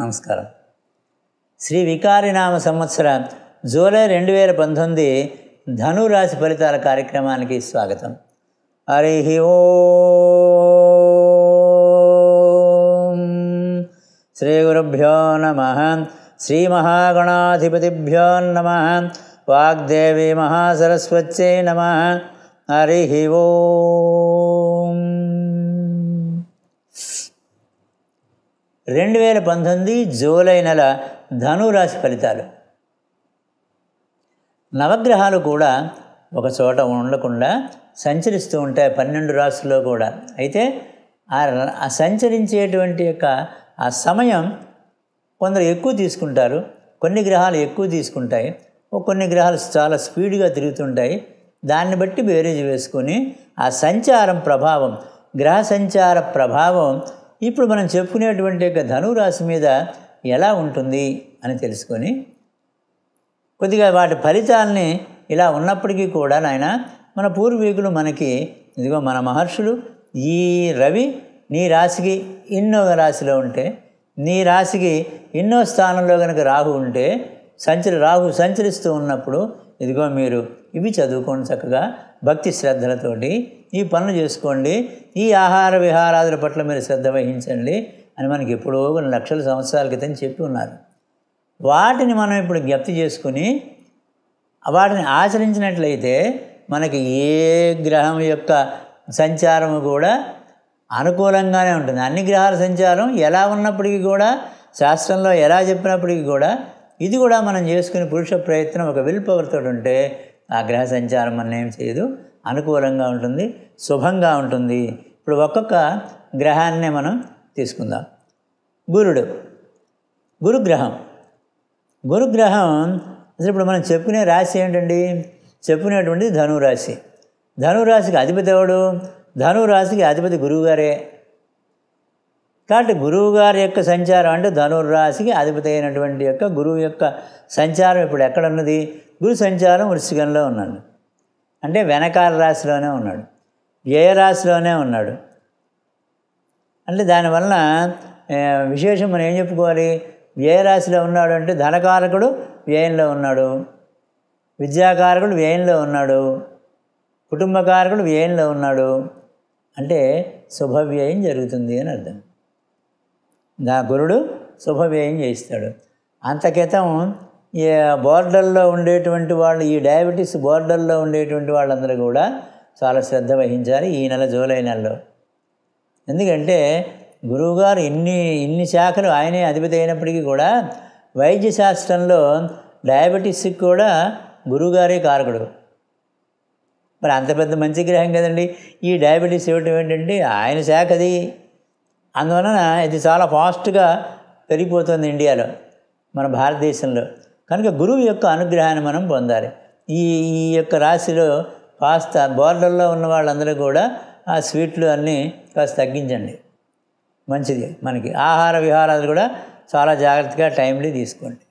నమస్కారం శ్రీ వికారినామ సంవత్సర జూలై రెండు వేల పంతొమ్మిది ధనురాశి ఫలితాల కార్యక్రమానికి స్వాగతం హరి ఓ శ్రీ గురుభ్యో నమ శ్రీ మహాగణాధిపతిభ్యో నమ వాగ్దేవి మహాసరస్వత్యై నమ హరి ఓ రెండు వేల పంతొమ్మిది జూలై నెల ధనురాశి ఫలితాలు నవగ్రహాలు కూడా ఒక చోట ఉండకుండా సంచరిస్తూ ఉంటాయి పన్నెండు రాశుల్లో కూడా అయితే ఆ సంచరించేటువంటి యొక్క ఆ సమయం కొందరు ఎక్కువ తీసుకుంటారు కొన్ని గ్రహాలు ఎక్కువ తీసుకుంటాయి కొన్ని గ్రహాలు చాలా స్పీడ్గా తిరుగుతుంటాయి దాన్ని బట్టి బేరేజ్ వేసుకొని ఆ సంచారం ప్రభావం గ్రహ సంచార ప్రభావం ఇప్పుడు మనం చెప్పుకునేటువంటి యొక్క ధనురాశి మీద ఎలా ఉంటుంది అని తెలుసుకొని కొద్దిగా వాటి ఫలితాలని ఇలా ఉన్నప్పటికీ కూడా నాయన మన పూర్వీకులు మనకి ఇదిగో మన మహర్షులు ఈ రవి నీ రాశికి ఎన్నో రాశిలో ఉంటే నీ రాశికి ఎన్నో స్థానంలో కనుక రాహు ఉంటే సంచరి రాహు సంచరిస్తూ ఉన్నప్పుడు ఇదిగో మీరు ఇవి చదువుకొని చక్కగా భక్తి శ్రద్ధలతోటి ఈ పనులు చేసుకోండి ఈ ఆహార విహారాదుల పట్ల మీరు శ్రద్ధ వహించండి అని మనకి ఎప్పుడో కొన్ని లక్షల సంవత్సరాల క్రితం చెప్పి ఉన్నారు వాటిని మనం ఇప్పుడు జ్ఞప్తి చేసుకుని వాటిని ఆచరించినట్లయితే మనకి ఏ గ్రహం యొక్క సంచారము కూడా అనుకూలంగానే ఉంటుంది అన్ని గ్రహాల సంచారం ఎలా ఉన్నప్పటికీ కూడా శాస్త్రంలో ఎలా చెప్పినప్పటికీ కూడా ఇది కూడా మనం చేసుకునే పురుష ప్రయత్నం ఒక విల్ పవర్తో ఉంటే ఆ గ్రహ సంచారం మనం ఏం చేయదు అనుకూలంగా ఉంటుంది శుభంగా ఉంటుంది ఇప్పుడు ఒక్కొక్క గ్రహాన్నే మనం తీసుకుందాం గురుడు గురుగ్రహం గురుగ్రహం అసలు ఇప్పుడు మనం చెప్పుకునే రాశి ఏంటండి చెప్పుకునేటువంటి ధనురాశి ధనురాశికి అధిపతి ఎవడు ధనురాశికి అధిపతి గురువుగారే కాబట్టి గురువుగారి యొక్క సంచారం అంటే ధనుర్రాశికి అధిపతి అయినటువంటి యొక్క గురువు యొక్క సంచారం ఇప్పుడు ఎక్కడ ఉన్నది గురు సంచారం వృశ్చికంలో ఉన్నాను అంటే వెనకాల రాశిలోనే ఉన్నాడు వ్యయరాశిలోనే ఉన్నాడు అంటే దానివల్ల విశేషం మనం ఏం చెప్పుకోవాలి వ్యయరాశిలో ఉన్నాడు అంటే ధనకారకుడు వ్యయంలో ఉన్నాడు విద్యాకారకుడు వ్యయంలో ఉన్నాడు కుటుంబకారకుడు వ్యయంలో ఉన్నాడు అంటే శుభవ్యయం జరుగుతుంది అని అర్థం నా గురుడు శుభవ్యయం చేయిస్తాడు అంతకితం బోర్డర్లో ఉండేటువంటి వాళ్ళు ఈ డయాబెటీస్ బోర్డర్లో ఉండేటువంటి వాళ్ళందరూ కూడా చాలా శ్రద్ధ వహించాలి ఈ నెల జూలై నెలలో ఎందుకంటే గురువుగారు ఇన్ని ఇన్ని శాఖలు ఆయనే అధిపతి అయినప్పటికీ కూడా వైద్య శాస్త్రంలో డయాబెటీస్కి కూడా గురువుగారే కారకుడు మరి అంత పెద్ద మంచి గ్రహం కదండి ఈ డయాబెటీస్ ఇవ్వటం ఏంటంటే ఆయన శాఖ అది అందువలన ఇది చాలా ఫాస్ట్గా పెరిగిపోతుంది ఇండియాలో మన భారతదేశంలో కనుక గురువు యొక్క అనుగ్రహాన్ని మనం పొందాలి ఈ ఈ యొక్క రాశిలో కాస్త బోర్డర్లో ఉన్న వాళ్ళందరూ కూడా ఆ స్వీట్లు అన్నీ కాస్త తగ్గించండి మంచిది మనకి ఆహార విహారాలు కూడా చాలా జాగ్రత్తగా టైంలీ తీసుకోండి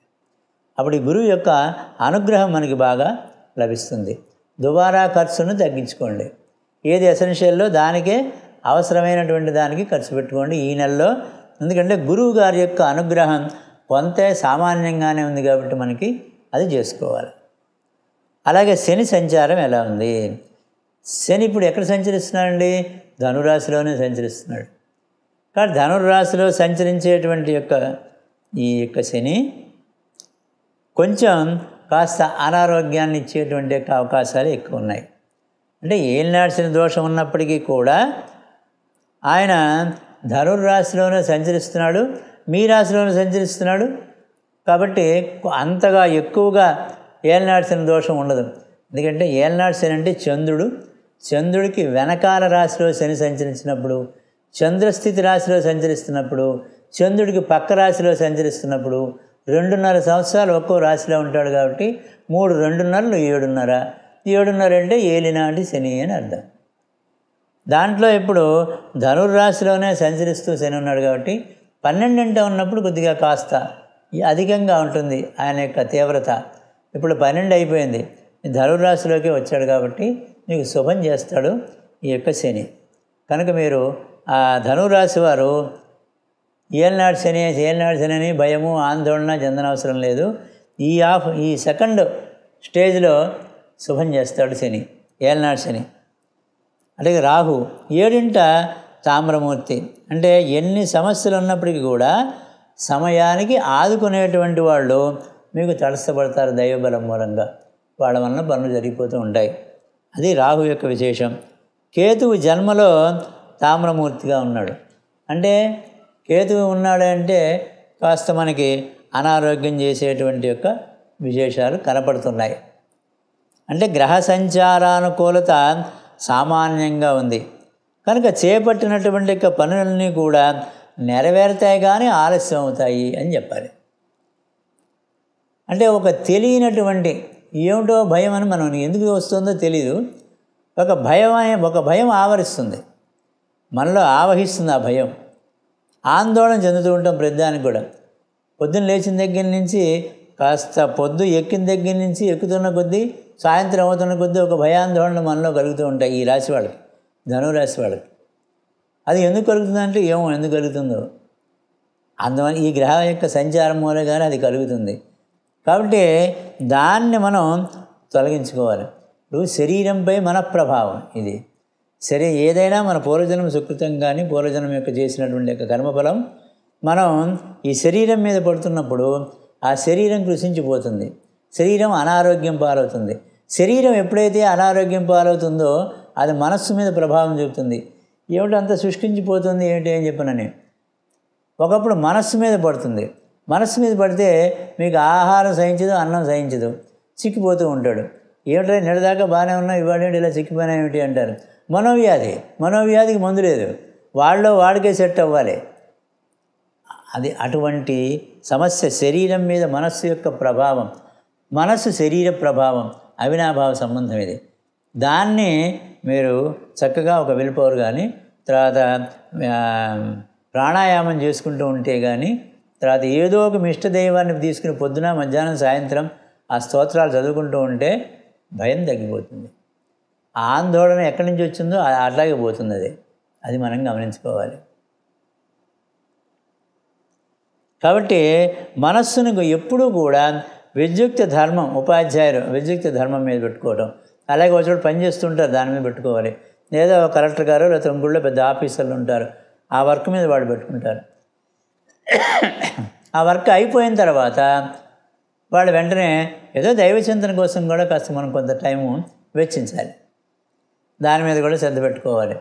అప్పుడు ఈ గురువు యొక్క అనుగ్రహం మనకి బాగా లభిస్తుంది దుబారా ఖర్చును తగ్గించుకోండి ఏది ఎసెన్షియల్లో దానికే అవసరమైనటువంటి దానికి ఖర్చు పెట్టుకోండి ఈ నెలలో ఎందుకంటే గురువు గారి యొక్క అనుగ్రహం పొంతే సామాన్యంగానే ఉంది కాబట్టి మనకి అది చేసుకోవాలి అలాగే శని సంచారం ఎలా ఉంది శని ఇప్పుడు ఎక్కడ సంచరిస్తున్నాడండి ధనురాశిలోనే సంచరిస్తున్నాడు కానీ ధనుర్రాశిలో సంచరించేటువంటి యొక్క ఈ యొక్క శని కొంచెం కాస్త అనారోగ్యాన్ని ఇచ్చేటువంటి యొక్క అవకాశాలు ఎక్కువ ఉన్నాయి అంటే ఏలినాడ్సిన దోషం ఉన్నప్పటికీ కూడా ఆయన ధనుర్రాశిలోనే సంచరిస్తున్నాడు మీ రాశిలోనే సంచరిస్తున్నాడు కాబట్టి అంతగా ఎక్కువగా శని దోషం ఉండదు ఎందుకంటే ఏలనాడు శని అంటే చంద్రుడు చంద్రుడికి వెనకాల రాశిలో శని సంచరించినప్పుడు చంద్రస్థితి రాశిలో సంచరిస్తున్నప్పుడు చంద్రుడికి పక్క రాశిలో సంచరిస్తున్నప్పుడు రెండున్నర సంవత్సరాలు ఒక్కో రాశిలో ఉంటాడు కాబట్టి మూడు రెండున్నరలు ఏడున్నర ఏడున్నర అంటే ఏలినాటి శని అని అర్థం దాంట్లో ఇప్పుడు ధనుర్రాశిలోనే సంచరిస్తూ శని ఉన్నాడు కాబట్టి పన్నెండింట ఉన్నప్పుడు కొద్దిగా కాస్త అధికంగా ఉంటుంది ఆయన యొక్క తీవ్రత ఇప్పుడు పన్నెండు అయిపోయింది ధనురాశిలోకి వచ్చాడు కాబట్టి మీకు శుభం చేస్తాడు ఈ యొక్క శని కనుక మీరు ఆ ధనురాశి వారు ఏలనాడు శని ఏలనాడు శని అని భయము ఆందోళన చెందనవసరం లేదు ఈ ఆఫ్ ఈ సెకండ్ స్టేజ్లో శుభం చేస్తాడు శని ఏలనాడు శని అలాగే రాహు ఏడింట తామ్రమూర్తి అంటే ఎన్ని సమస్యలు ఉన్నప్పటికీ కూడా సమయానికి ఆదుకునేటువంటి వాళ్ళు మీకు తటస్థపడతారు దైవబలం మూలంగా వాళ్ళ వలన పనులు జరిగిపోతూ ఉంటాయి అది రాహు యొక్క విశేషం కేతువు జన్మలో తామ్రమూర్తిగా ఉన్నాడు అంటే కేతువు ఉన్నాడు అంటే కాస్త మనకి అనారోగ్యం చేసేటువంటి యొక్క విశేషాలు కనపడుతున్నాయి అంటే గ్రహ సంచారానుకూలత సామాన్యంగా ఉంది కనుక చేపట్టినటువంటి యొక్క పనులన్నీ కూడా నెరవేరుతాయి కానీ ఆలస్యం అవుతాయి అని చెప్పాలి అంటే ఒక తెలియనటువంటి ఏమిటో భయం అని మనం ఎందుకు వస్తుందో తెలియదు ఒక భయం ఒక భయం ఆవరిస్తుంది మనలో ఆవహిస్తుంది ఆ భయం ఆందోళన చెందుతూ ఉంటాం ప్రతిదానికి కూడా పొద్దున్న లేచిన దగ్గర నుంచి కాస్త పొద్దు ఎక్కిన దగ్గర నుంచి ఎక్కుతున్న కొద్దీ సాయంత్రం అవుతున్న కొద్దీ ఒక భయాందోళన మనలో కలుగుతూ ఉంటాయి ఈ రాశి వాళ్ళకి ధనురాశి వాళ్ళకి అది ఎందుకు కలుగుతుందంటే ఏమో ఎందుకు కలుగుతుందో అందువల్ల ఈ గ్రహం యొక్క సంచారం మూలంగానే అది కలుగుతుంది కాబట్టి దాన్ని మనం తొలగించుకోవాలి ఇప్పుడు శరీరంపై మన ప్రభావం ఇది సరే ఏదైనా మన పూర్వజన్మ సుకృతం కానీ పూర్వజన్మ యొక్క చేసినటువంటి యొక్క కర్మఫలం మనం ఈ శరీరం మీద పడుతున్నప్పుడు ఆ శరీరం కృషించిపోతుంది శరీరం అనారోగ్యం పాలవుతుంది శరీరం ఎప్పుడైతే అనారోగ్యం పాలవుతుందో అది మనస్సు మీద ప్రభావం చూపుతుంది ఏమిటి అంత శుష్కించిపోతుంది ఏంటి చెప్పిన నేను ఒకప్పుడు మనస్సు మీద పడుతుంది మనస్సు మీద పడితే మీకు ఆహారం సహించదు అన్నం సహించదు చిక్కిపోతూ ఉంటాడు ఏమిటో నిడదాకా బాగానే ఉన్నా ఏంటి ఇలా చిక్కిపోయినా ఏమిటి అంటారు మనోవ్యాధి మనోవ్యాధికి మందు లేదు వాళ్ళలో వాడికే సెట్ అవ్వాలి అది అటువంటి సమస్య శరీరం మీద మనస్సు యొక్క ప్రభావం మనస్సు శరీర ప్రభావం అవినాభావ సంబంధం ఇది దాన్ని మీరు చక్కగా ఒక వెళ్ళిపోరు కానీ తర్వాత ప్రాణాయామం చేసుకుంటూ ఉంటే కానీ తర్వాత ఏదో ఒక మిష్ట దైవాన్ని తీసుకుని పొద్దున మధ్యాహ్నం సాయంత్రం ఆ స్తోత్రాలు చదువుకుంటూ ఉంటే భయం తగ్గిపోతుంది ఆందోళన ఎక్కడి నుంచి వచ్చిందో అట్లాగే పోతుంది అది అది మనం గమనించుకోవాలి కాబట్టి మనస్సును ఎప్పుడూ కూడా విద్యుక్త ధర్మం ఉపాధ్యాయులు విద్యుక్త ధర్మం మీద పెట్టుకోవడం అలాగే ఒక పని పనిచేస్తుంటారు దాని మీద పెట్టుకోవాలి లేదా కలెక్టర్ గారు లేకపోతే ఇంకోళ్ళు పెద్ద ఆఫీసర్లు ఉంటారు ఆ వర్క్ మీద వాడు పెట్టుకుంటారు ఆ వర్క్ అయిపోయిన తర్వాత వాళ్ళు వెంటనే ఏదో దైవ చింతన కోసం కూడా కాస్త మనం కొంత టైము వెచ్చించాలి దాని మీద కూడా శ్రద్ధ పెట్టుకోవాలి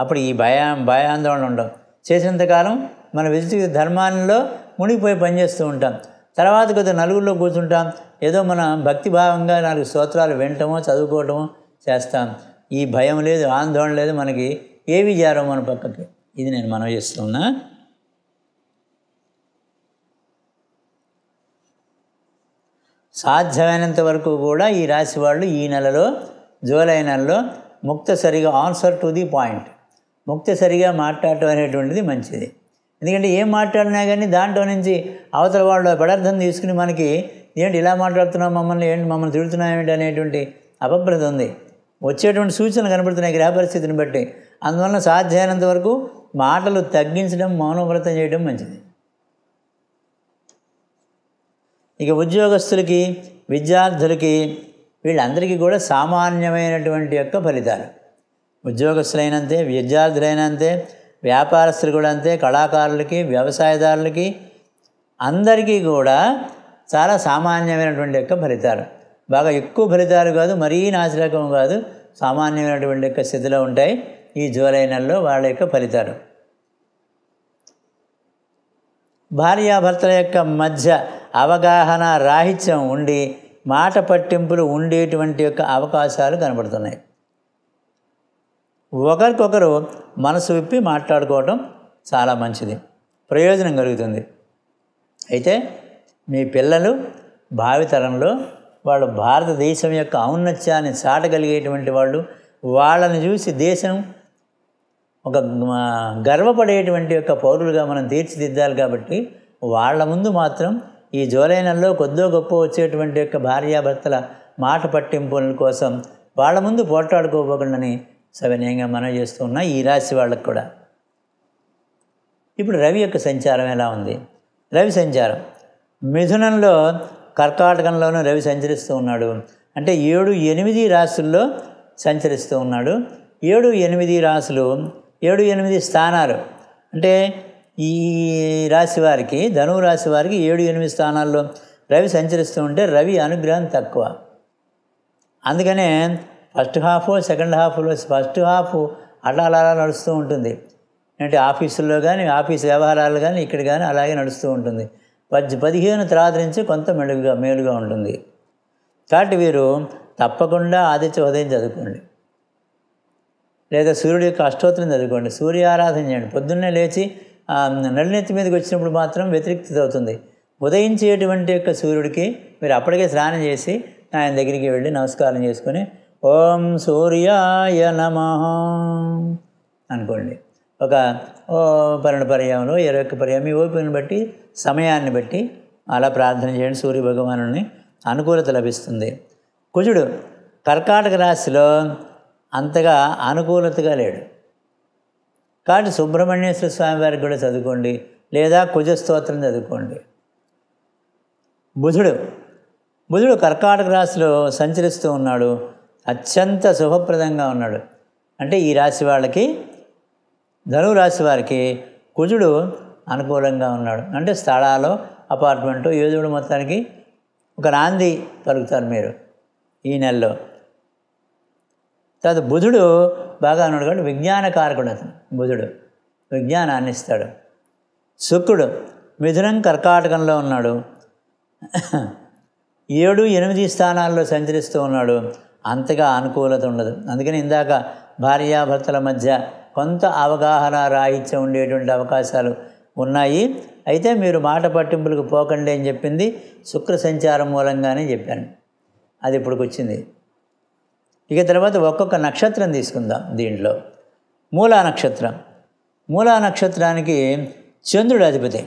అప్పుడు ఈ భయ భయాందోళన ఉండవు చేసినంతకాలం మన విద్యుత్ ధర్మాల్లో మునిగిపోయి పనిచేస్తూ ఉంటాం తర్వాత కొద్ది నలుగురిలో కూర్చుంటాం ఏదో మన భక్తిభావంగా నాలుగు స్తోత్రాలు వినటమో చదువుకోవటమో చేస్తాం ఈ భయం లేదు ఆందోళన లేదు మనకి ఏవి జారో మన పక్కకి ఇది నేను మనం చేస్తున్నా సాధ్యమైనంత వరకు కూడా ఈ రాశి వాళ్ళు ఈ నెలలో జూలై నెలలో ముక్తసరిగా ఆన్సర్ టు ది పాయింట్ ముక్తసరిగా మాట్లాడటం అనేటువంటిది మంచిది ఎందుకంటే ఏం మాట్లాడినా కానీ దాంట్లో నుంచి అవతల వాళ్ళు పదార్థం తీసుకుని మనకి ఏంటి ఇలా మాట్లాడుతున్నాం మమ్మల్ని ఏంటి మమ్మల్ని తిడుతున్నాం ఏంటి అనేటువంటి అపప్రత ఉంది వచ్చేటువంటి సూచనలు కనబడుతున్నాయి గ్రహ పరిస్థితిని బట్టి అందువలన సాధ్యమైనంత వరకు మాటలు తగ్గించడం మౌనవ్రతం చేయడం మంచిది ఇక ఉద్యోగస్తులకి విద్యార్థులకి వీళ్ళందరికీ కూడా సామాన్యమైనటువంటి యొక్క ఫలితాలు ఉద్యోగస్తులైనంతే విద్యార్థులైనంతే వ్యాపారస్తులు కూడా అంతే కళాకారులకి వ్యవసాయదారులకి అందరికీ కూడా చాలా సామాన్యమైనటువంటి యొక్క ఫలితాలు బాగా ఎక్కువ ఫలితాలు కాదు మరీ నాశరకం కాదు సామాన్యమైనటువంటి యొక్క స్థితిలో ఉంటాయి ఈ జూలై నెలలో వాళ్ళ యొక్క ఫలితాలు భార్యాభర్తల యొక్క మధ్య అవగాహన రాహిత్యం ఉండి మాట పట్టింపులు ఉండేటువంటి యొక్క అవకాశాలు కనబడుతున్నాయి ఒకరికొకరు మనసు విప్పి మాట్లాడుకోవటం చాలా మంచిది ప్రయోజనం కలుగుతుంది అయితే మీ పిల్లలు భావితరంలో వాళ్ళు భారతదేశం యొక్క ఔన్నత్యాన్ని చాటగలిగేటువంటి వాళ్ళు వాళ్ళని చూసి దేశం ఒక గర్వపడేటువంటి యొక్క పౌరులుగా మనం తీర్చిదిద్దాలి కాబట్టి వాళ్ళ ముందు మాత్రం ఈ జూలై నెలలో కొద్దో గొప్ప వచ్చేటువంటి యొక్క భార్యాభర్తల మాట పట్టింపుల కోసం వాళ్ళ ముందు పోట్లాడుకోబోకుండాని సవినయంగా మనం చేస్తూ ఉన్న ఈ రాశి వాళ్ళకు కూడా ఇప్పుడు రవి యొక్క సంచారం ఎలా ఉంది రవి సంచారం మిథునంలో కర్కాటకంలోనూ రవి సంచరిస్తూ ఉన్నాడు అంటే ఏడు ఎనిమిది రాసుల్లో సంచరిస్తూ ఉన్నాడు ఏడు ఎనిమిది రాసులు ఏడు ఎనిమిది స్థానాలు అంటే ఈ రాశి వారికి ధనువు రాశి వారికి ఏడు ఎనిమిది స్థానాల్లో రవి సంచరిస్తూ ఉంటే రవి అనుగ్రహం తక్కువ అందుకనే ఫస్ట్ హాఫ్ సెకండ్ హాఫ్లో ఫస్ట్ హాఫ్ అలా అలా నడుస్తూ ఉంటుంది అంటే ఆఫీసుల్లో కానీ ఆఫీస్ వ్యవహారాలు కానీ ఇక్కడ కానీ అలాగే నడుస్తూ ఉంటుంది పది పదిహేను తర్వాత నుంచి కొంత మెలుగుగా మేలుగా ఉంటుంది కాబట్టి వీరు తప్పకుండా ఆదిత్య ఉదయం చదువుకోండి లేదా సూర్యుడు యొక్క అష్టోత్తరం చదువుకోండి సూర్యారాధన చేయండి పొద్దున్నే లేచి నడినెత్తి మీదకి వచ్చినప్పుడు మాత్రం వ్యతిరిక్తత అవుతుంది ఉదయించేటువంటి యొక్క సూర్యుడికి మీరు అప్పటికే స్నానం చేసి ఆయన దగ్గరికి వెళ్ళి నమస్కారం చేసుకుని ఓం సూర్యాయ నమ అనుకోండి ఒక పన్నెండు పర్యాయంలో ఇరవై ఒక్క పర్యాయం మీ ఓపికను బట్టి సమయాన్ని బట్టి అలా ప్రార్థన చేయండి సూర్య భగవాను అనుకూలత లభిస్తుంది కుజుడు కర్కాటక రాశిలో అంతగా అనుకూలతగా లేడు కాబట్టి సుబ్రహ్మణ్యేశ్వర స్వామి వారికి కూడా చదువుకోండి లేదా కుజ స్తోత్రం చదువుకోండి బుధుడు బుధుడు కర్కాటక రాశిలో సంచరిస్తూ ఉన్నాడు అత్యంత శుభప్రదంగా ఉన్నాడు అంటే ఈ రాశి వాళ్ళకి ధనువు రాశి వారికి కుజుడు అనుకూలంగా ఉన్నాడు అంటే స్థలాలు అపార్ట్మెంటు యోధుడు మొత్తానికి ఒక నాంది పలుకుతారు మీరు ఈ నెలలో తర్వాత బుధుడు బాగా ఉన్నాడు కాబట్టి విజ్ఞాన కారకుడు అతను బుధుడు విజ్ఞానాన్ని ఇస్తాడు శుక్రుడు మిథునం కర్కాటకంలో ఉన్నాడు ఏడు ఎనిమిది స్థానాల్లో సంచరిస్తూ ఉన్నాడు అంతగా అనుకూలత ఉండదు అందుకని ఇందాక భార్యాభర్తల మధ్య కొంత అవగాహన రాహిత్యం ఉండేటువంటి అవకాశాలు ఉన్నాయి అయితే మీరు మాట పట్టింపులకు పోకండి అని చెప్పింది శుక్ర సంచారం మూలంగానే చెప్పాను అది వచ్చింది ఇక తర్వాత ఒక్కొక్క నక్షత్రం తీసుకుందాం దీంట్లో మూలా నక్షత్రం మూలా నక్షత్రానికి చంద్రుడు అధిపతి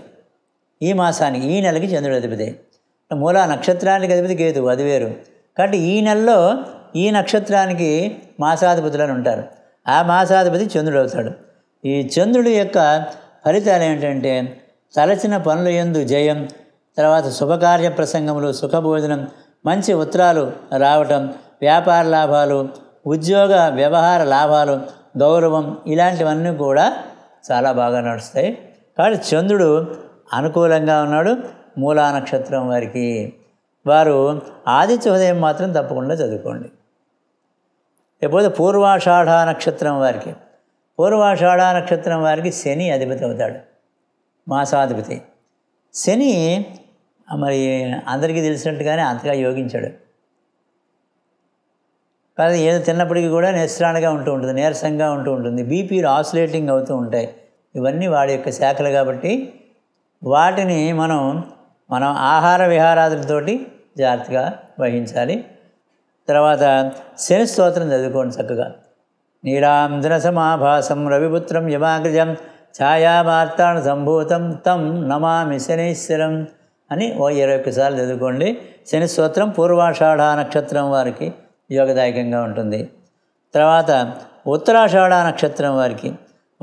ఈ మాసానికి ఈ నెలకి చంద్రుడు అధిపతి మూలా నక్షత్రానికి అధిపతి కేతు అది వేరు కాబట్టి ఈ నెలలో ఈ నక్షత్రానికి మాసాధిపతులని ఉంటారు ఆ మాసాధిపతి చంద్రుడు అవుతాడు ఈ చంద్రుడి యొక్క ఫలితాలు ఏంటంటే తలచిన పనుల ఎందు జయం తర్వాత శుభకార్య ప్రసంగములు సుఖభోజనం మంచి ఉత్తరాలు రావటం వ్యాపార లాభాలు ఉద్యోగ వ్యవహార లాభాలు గౌరవం ఇలాంటివన్నీ కూడా చాలా బాగా నడుస్తాయి కాబట్టి చంద్రుడు అనుకూలంగా ఉన్నాడు మూలా నక్షత్రం వారికి వారు ఆదిత్య ఉదయం మాత్రం తప్పకుండా చదువుకోండి లేకపోతే పూర్వాషాఢ నక్షత్రం వారికి పూర్వాషాఢ నక్షత్రం వారికి శని అధిపతి అవుతాడు మాసాధిపతి శని మరి అందరికీ తెలిసినట్టుగానే అంతగా యోగించాడు కాదు ఏదో తిన్నప్పటికీ కూడా నిస్రాణగా ఉంటూ ఉంటుంది నీరసంగా ఉంటూ ఉంటుంది బీపీలు ఆసిలేటింగ్ అవుతూ ఉంటాయి ఇవన్నీ వాడి యొక్క శాఖలు కాబట్టి వాటిని మనం మనం ఆహార విహారాదులతోటి జాగ్రత్తగా వహించాలి తర్వాత శని స్తోత్రం చదువుకోండి చక్కగా నీలాంధ్ర సమాభాసం రవిపుత్రం యమాగ్రజం వార్తాను సంభూతం తం నమామి శనీశ్వరం అని ఓ ఇరవై ఒక్కసార్లు చదువుకోండి శని స్తోత్రం పూర్వాషాఢ నక్షత్రం వారికి యోగదాయకంగా ఉంటుంది తర్వాత ఉత్తరాషాఢ నక్షత్రం వారికి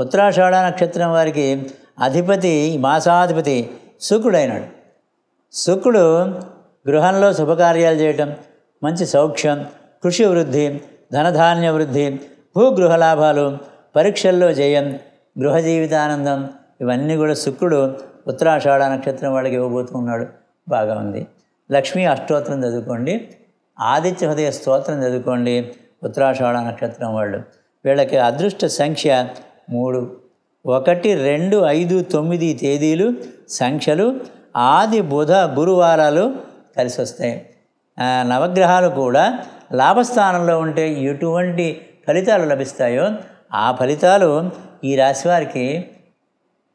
ఉత్తరాషాఢ నక్షత్రం వారికి అధిపతి మాసాధిపతి శుక్రుడైనాడు శుక్రుడు గృహంలో శుభకార్యాలు చేయటం మంచి సౌఖ్యం కృషి వృద్ధి ధనధాన్య వృద్ధి భూగృహ లాభాలు పరీక్షల్లో జయం గృహ జీవితానందం ఇవన్నీ కూడా శుక్రుడు ఉత్తరాషాఢ నక్షత్రం వాళ్ళకి ఇవ్వబోతున్నాడు బాగా ఉంది లక్ష్మీ అష్టోత్తరం చదువుకోండి ఆదిత్య హృదయ స్తోత్రం చదువుకోండి ఉత్తరాషాఢ నక్షత్రం వాళ్ళు వీళ్ళకి అదృష్ట సంఖ్య మూడు ఒకటి రెండు ఐదు తొమ్మిది తేదీలు సంఖ్యలు ఆది బుధ గురువారాలు కలిసి వస్తాయి నవగ్రహాలు కూడా లాభస్థానంలో ఉంటే ఎటువంటి ఫలితాలు లభిస్తాయో ఆ ఫలితాలు ఈ రాశి వారికి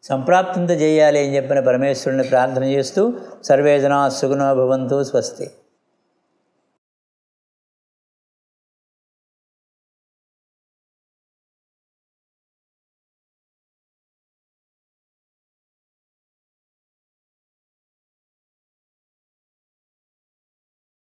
సంప్రాప్తింత చేయాలి అని చెప్పిన పరమేశ్వరుని ప్రార్థన చేస్తూ సర్వేజనా సుగుణో భవంతు స్వస్తి